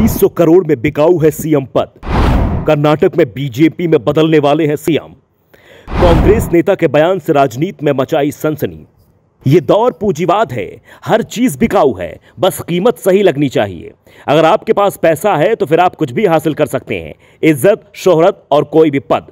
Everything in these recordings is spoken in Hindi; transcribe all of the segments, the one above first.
2500 सौ करोड़ में बिकाऊ है सीएम पद कर्नाटक में बीजेपी में बदलने वाले हैं सीएम कांग्रेस नेता के बयान से राजनीति में मचाई सनसनी ये दौर पूंजीवाद है हर चीज बिकाऊ है बस कीमत सही लगनी चाहिए अगर आपके पास पैसा है तो फिर आप कुछ भी हासिल कर सकते हैं इज्जत शोहरत और कोई भी पद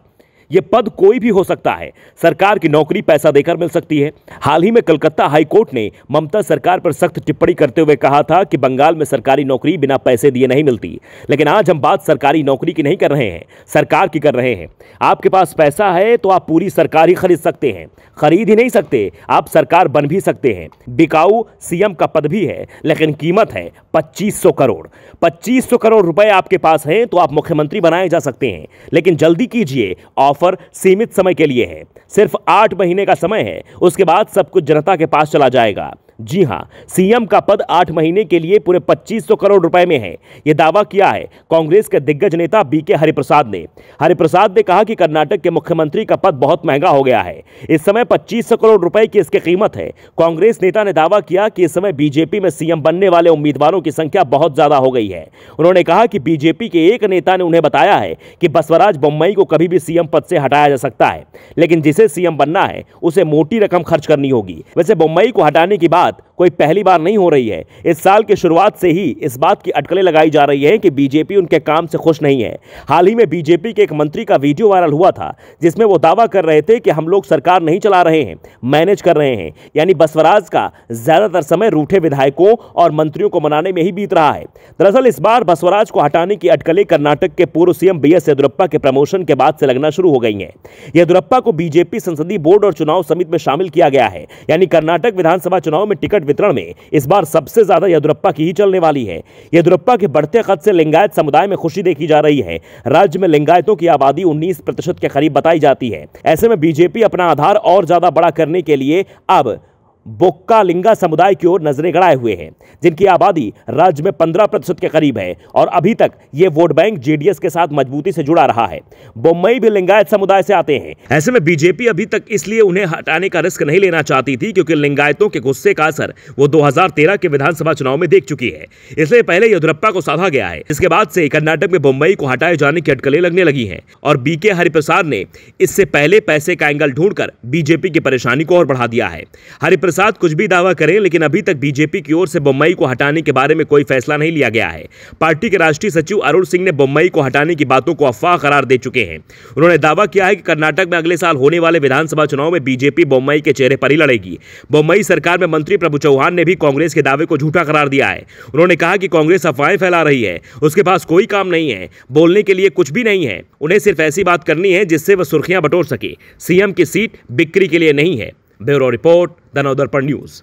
ये पद कोई भी हो सकता है सरकार की नौकरी पैसा देकर मिल सकती है हाल ही में कलकत्ता हाईकोर्ट ने ममता सरकार पर सख्त टिप्पणी करते हुए कहा था कि बंगाल में सरकारी नौकरी बिना पैसे दिए नहीं मिलती लेकिन आज हम बात सरकारी नौकरी की नहीं कर रहे हैं सरकार की कर रहे हैं आपके पास पैसा है तो आप पूरी सरकार ही खरीद सकते हैं खरीद ही नहीं सकते आप सरकार बन भी सकते हैं बिकाऊ सीएम का पद भी है लेकिन कीमत है पच्चीस करोड़ पच्चीस करोड़ रुपए आपके पास हैं तो आप मुख्यमंत्री बनाए जा सकते हैं लेकिन जल्दी कीजिए ऑफ ऑफर सीमित समय के लिए है सिर्फ आठ महीने का समय है उसके बाद सब कुछ जनता के पास चला जाएगा जी हां सीएम का पद आठ महीने के लिए पूरे 2500 करोड़ रुपए में है यह दावा किया है कांग्रेस के दिग्गज नेता बीके के हरिप्रसाद ने हरिप्रसाद ने कहा कि कर्नाटक के मुख्यमंत्री का पद बहुत महंगा हो गया है इस समय 2500 करोड़ रुपए की इसकी कीमत है कांग्रेस नेता ने दावा किया कि इस समय बीजेपी में सीएम बनने वाले उम्मीदवारों की संख्या बहुत ज्यादा हो गई है उन्होंने कहा कि बीजेपी के एक नेता ने उन्हें बताया है कि बसवराज बम्बई को कभी भी सीएम पद से हटाया जा सकता है लेकिन जिसे सीएम बनना है उसे मोटी रकम खर्च करनी होगी वैसे बम्बई को हटाने की बात बात कोई पहली बार नहीं हो रही है इस साल की शुरुआत से ही इस बात की अटकलें लगाई जा रही हैं कि बीजेपी उनके काम से खुश नहीं है हाल ही में बीजेपी के एक मंत्री का वीडियो वायरल हुआ था जिसमें वो दावा कर रहे थे कि हम लोग सरकार नहीं चला रहे हैं मैनेज कर रहे हैं यानी बसवराज का ज्यादातर समय रूठे विधायकों और मंत्रियों को मनाने में ही बीत रहा है दरअसल इस बार बसवराज को हटाने की अटकलें कर्नाटक के पूर्व सीएम बी एस येदुरप्पा के प्रमोशन के बाद से लगना शुरू हो गई है येदुरप्पा को बीजेपी संसदीय बोर्ड और चुनाव समिति में शामिल किया गया है यानी कर्नाटक विधानसभा चुनाव में टिकट वितरण में इस बार सबसे ज्यादा येदुरप्पा की ही चलने वाली है येदुरप्पा के बढ़ते खत से लिंगायत समुदाय में खुशी देखी जा रही है राज्य में लिंगायतों की आबादी उन्नीस प्रतिशत के करीब बताई जाती है ऐसे में बीजेपी अपना आधार और ज्यादा बड़ा करने के लिए अब बोक्कालिंगा समुदाय की ओर नजरें गड़ाए हुए हैं जिनकी आबादी राज्य में पंद्रह प्रतिशत के करीब है और अभी तक ये वोट बैंक जेडीएस के साथ मजबूती से जुड़ा रहा है बोम्बई भी लिंगायत समुदाय से आते हैं ऐसे में बीजेपी अभी तक इसलिए उन्हें हटाने का रिस्क नहीं लेना चाहती थी क्योंकि लिंगायतों के गुस्से का असर वो दो के विधानसभा चुनाव में देख चुकी है इसलिए पहले येदुरप्पा को साधा गया है इसके बाद से कर्नाटक में बोम्बई को हटाए जाने की अटकलें लगने लगी है और बी के हरिप्रसाद ने इससे पहले पैसे का एंगल ढूंढकर बीजेपी की परेशानी को और बढ़ा दिया है हरिप्रसाद साथ कुछ भी दावा करें लेकिन अभी तक बीजेपी की ओर से बम्बई को हटाने के बारे में कोई फैसला नहीं लिया गया है पार्टी के राष्ट्रीय सचिव अरुण सिंह ने बम्बई को हटाने की बातों को अफवाह करार दे चुके हैं उन्होंने दावा किया है कि कर्नाटक में अगले साल होने वाले विधानसभा चुनाव में बीजेपी बोम्बई के चेहरे पर ही लड़ेगी बोम्बई सरकार में मंत्री प्रभु चौहान ने भी कांग्रेस के दावे को झूठा करार दिया है उन्होंने कहा कि कांग्रेस अफवाहें फैला रही है उसके पास कोई काम नहीं है बोलने के लिए कुछ भी नहीं है उन्हें सिर्फ ऐसी बात करनी है जिससे वह सुर्खियां बटोर सके सीएम की सीट बिक्री के लिए नहीं है Bureau Report, than other pan News.